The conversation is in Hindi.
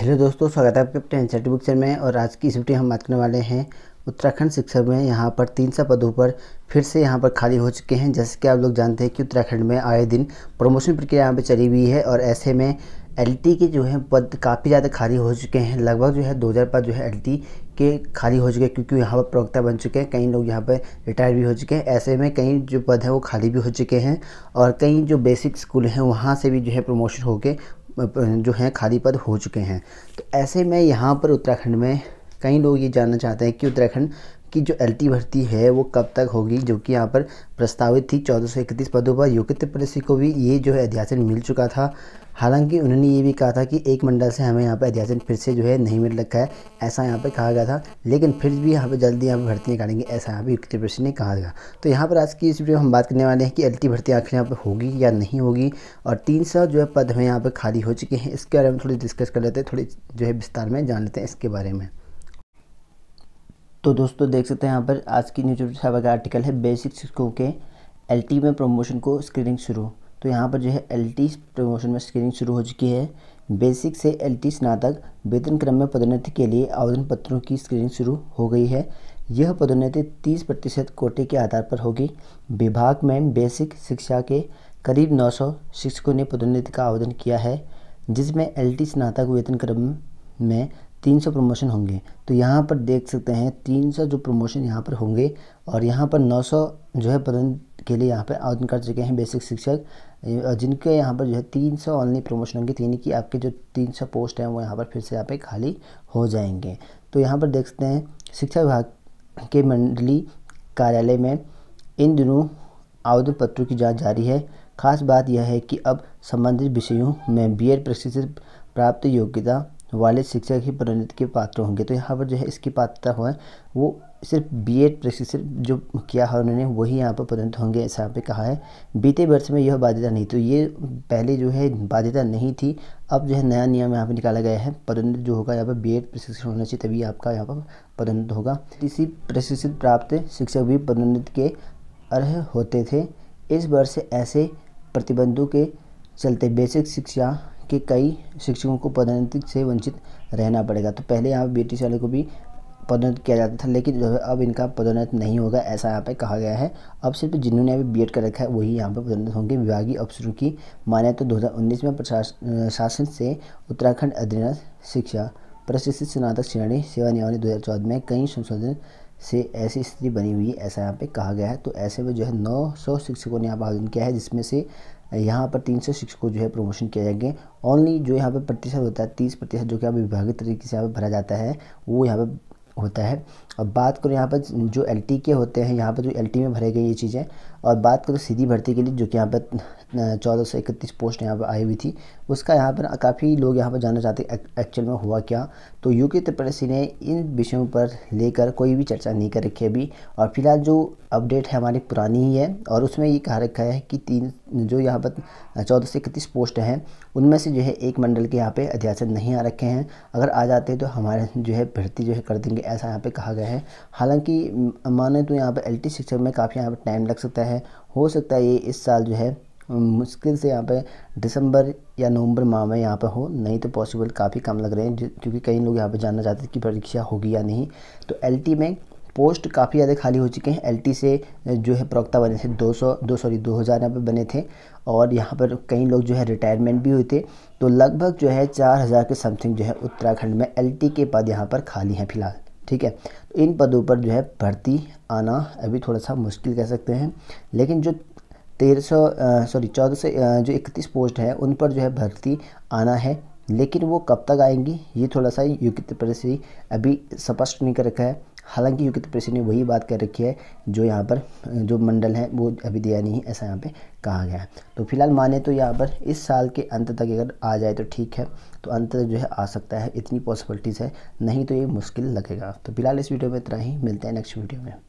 हेलो दोस्तों स्वागत है आपके अपने एनसीटी बुक में और आज की इस वीडियो हम बात करने वाले हैं उत्तराखंड शिक्षा में यहाँ पर तीन सौ पदों पर फिर से यहाँ पर खाली हो चुके हैं जैसे कि आप लोग जानते हैं कि उत्तराखंड में आए दिन प्रमोशन प्रक्रिया यहाँ पर चली हुई है और ऐसे में एल के जो है पद काफ़ी ज़्यादा खाली हो चुके हैं लगभग जो है दो हज़ार पद जो है एल के खाली हो चुके हैं क्योंकि यहाँ पर प्रवक्ता बन चुके हैं कई लोग यहाँ पर रिटायर भी हो चुके हैं ऐसे में कई जो पद हैं वो खाली भी हो चुके हैं और कई जो बेसिक स्कूल हैं वहाँ से भी जो है प्रमोशन होकर जो हैं खाली पद हो चुके हैं तो ऐसे में यहाँ पर उत्तराखंड में कई लोग ये जानना चाहते हैं कि उत्तराखंड की जो एल भर्ती है वो कब तक होगी जो कि यहाँ पर प्रस्तावित थी चौदह सौ इकतीस पदों पर योगित प्रदेशी को भी ये जो है अध्यासन मिल चुका था हालांकि उन्होंने ये भी कहा था कि एक मंडल से हमें यहाँ पर अध्यासन फिर से जो है नहीं मिल रखा है ऐसा यहाँ पर कहा गया था लेकिन फिर भी यहाँ पर जल्दी यहाँ पर भर्ती निकालेंगे ऐसा यहाँ पर युक्त प्रदेश ने कहा गया तो यहाँ पर आज की इस वीडियो हम बात करने वाले हैं कि एल भर्ती आखिर यहाँ पर होगी या नहीं होगी और तीन सौ जो है पद हमें यहाँ पर खाली हो चुके हैं इसके बारे में थोड़ी डिस्कस कर लेते हैं थोड़ी जो है विस्तार में जान लेते हैं इसके बारे में तो दोस्तों देख सकते हैं यहाँ पर आज की न्यूज साहब का आर्टिकल है बेसिक शिक्षकों के एल में प्रमोशन को स्क्रीनिंग शुरू तो यहाँ पर जो है एल प्रमोशन में स्क्रीनिंग शुरू हो चुकी है बेसिक से एल टी स्नातक वेतन क्रम में पदोन्नति के लिए आवेदन पत्रों की स्क्रीनिंग शुरू हो गई है यह पदोन्नति 30 प्रतिशत कोटे के आधार पर होगी विभाग में बेसिक शिक्षा के करीब 900 शिक्षकों ने पदोन्नति का आवेदन किया है जिसमें एल टी स्नातक वेतन क्रम में 300 प्रमोशन होंगे तो यहाँ पर देख सकते हैं 300 जो प्रमोशन यहाँ पर होंगे और यहाँ पर 900 जो है पद के लिए यहाँ पर आवेदन कर चुके हैं बेसिक शिक्षक जिनके यहाँ पर जो है 300 ऑनली प्रमोशन होंगे यानी कि आपके जो 300 पोस्ट हैं वो यहाँ पर फिर से यहाँ पे खाली हो जाएंगे तो यहाँ पर देख सकते हैं शिक्षा विभाग के मंडली कार्यालय में इन दिनों आवेदन पत्रों की जाँच जारी है खास बात यह है कि अब संबंधित विषयों में बी एड प्रशिक्षण प्राप्त योग्यता वाले शिक्षक ही प्रोन्नति के पात्र होंगे तो यहाँ पर जो है इसकी पात्रता हुआ वो सिर्फ बी एड प्रशिक्षण जो किया है उन्होंने वही यहाँ पर पदोन्नत होंगे ऐसा यहाँ पे कहा है बीते वर्ष में यह बाध्यता नहीं तो ये पहले जो है बाध्यता नहीं थी अब जो है नया नियम यहाँ पर निकाला गया है पदोन्नत जो होगा यहाँ पर बी एड प्रशिक्षण होना चाहिए तभी आपका यहाँ पर पदोन्नत होगा इसी प्रशिक्षित प्राप्त शिक्षक भी पदोन्नत के अर्ह होते थे इस वर्ष ऐसे प्रतिबंधों के चलते बेसिक शिक्षा के कई शिक्षकों को पदोन्नति से वंचित रहना पड़ेगा तो पहले यहाँ बी टी को भी पदोन्नत किया जाता था लेकिन जो है अब इनका पदोन्नत नहीं होगा ऐसा यहाँ पे कहा गया है अब सिर्फ जिन्होंने अभी बीएड कर रखा है वही यहाँ पे पदोन्नत होंगे विभागीय अफसरों की माने तो 2019 में प्रशासन से उत्तराखंड अधीन शिक्षा प्रशिक्षित स्नातक श्रेणी सेवा नियमावली दो में कई संशोधन से ऐसी स्थिति बनी हुई है ऐसा यहाँ पर कहा गया है तो ऐसे में जो है नौ सौ शिक्षकों ने यहाँ आवेदन किया है जिसमें से यहाँ पर तीन सौ शिक्षकों को जो है प्रमोशन किया जाएंगे ओनली जो यहाँ पर प्रतिशत होता है तीस प्रतिशत जो कि अभी विभागीय तरीके से यहाँ पर भरा जाता है वो यहाँ पर होता है अब बात करो यहाँ पर जो एल के होते हैं यहाँ पर जो एल में भरे गए ये चीज़ें और बात करो सीधी भर्ती के लिए जो कि यहाँ पर चौदह सौ इकतीस पोस्ट यहाँ पर आई हुई थी उसका यहाँ पर काफ़ी लोग यहाँ पर जानना चाहते हैं एक्चुअल में हुआ क्या तो यू के त्रिपरसी ने इन विषयों पर लेकर कोई भी चर्चा नहीं कर रखी अभी और फिलहाल जो अपडेट है हमारी पुरानी ही है और उसमें ये कहा रखा है कि तीन जो यहाँ पर चौदह से इकतीस पोस्ट हैं उनमें से जो है एक मंडल के यहाँ पर अध्यासन नहीं आ रखे हैं अगर आ जाते तो हमारे जो है भर्ती जो है कर देंगे ऐसा यहाँ पर कहा गया है हालांकि माने तो यहाँ पर एल शिक्षक में काफ़ी यहाँ पर टाइम लग सकता है है हो सकता है ये इस साल जो है मुश्किल से यहाँ पे दिसंबर या नवंबर माह में यहाँ पे हो नहीं तो पॉसिबल काफ़ी कम लग रहे हैं क्योंकि कई लोग यहाँ पे जानना चाहते हैं कि परीक्षा होगी या नहीं तो एलटी में पोस्ट काफ़ी ज़्यादा खाली हो चुके हैं एलटी से जो है प्रवक्ता बने थे 200 दो सॉरी 2000 यहाँ पर बने थे और यहाँ पर कई लोग जो है रिटायरमेंट भी हुए थे तो लगभग जो है चार के समथिंग जो है उत्तराखंड में एल के पद यहाँ पर खाली हैं फिलहाल ठीक है तो इन पदों पर जो है भर्ती आना अभी थोड़ा सा मुश्किल कह सकते हैं लेकिन जो तेरह सौ सॉरी चौदह सौ जो इकतीस पोस्ट है उन पर जो है भर्ती आना है लेकिन वो कब तक आएंगी ये थोड़ा सा यूकी परिस्थिति अभी स्पष्ट नहीं कर रखा है हालांकि युगित प्रेसिडेंट ने वही बात कर रखी है जो यहाँ पर जो मंडल है वो अभी दिया नहीं है ऐसा यहाँ पे कहा गया है तो फिलहाल माने तो यहाँ पर इस साल के अंत तक अगर आ जाए तो ठीक है तो अंत तक जो है आ सकता है इतनी पॉसिबिलिटीज़ है नहीं तो ये मुश्किल लगेगा तो फिलहाल इस वीडियो में इतना ही मिलते हैं नेक्स्ट वीडियो में